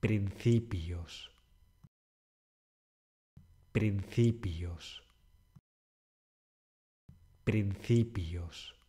principios, principios, principios.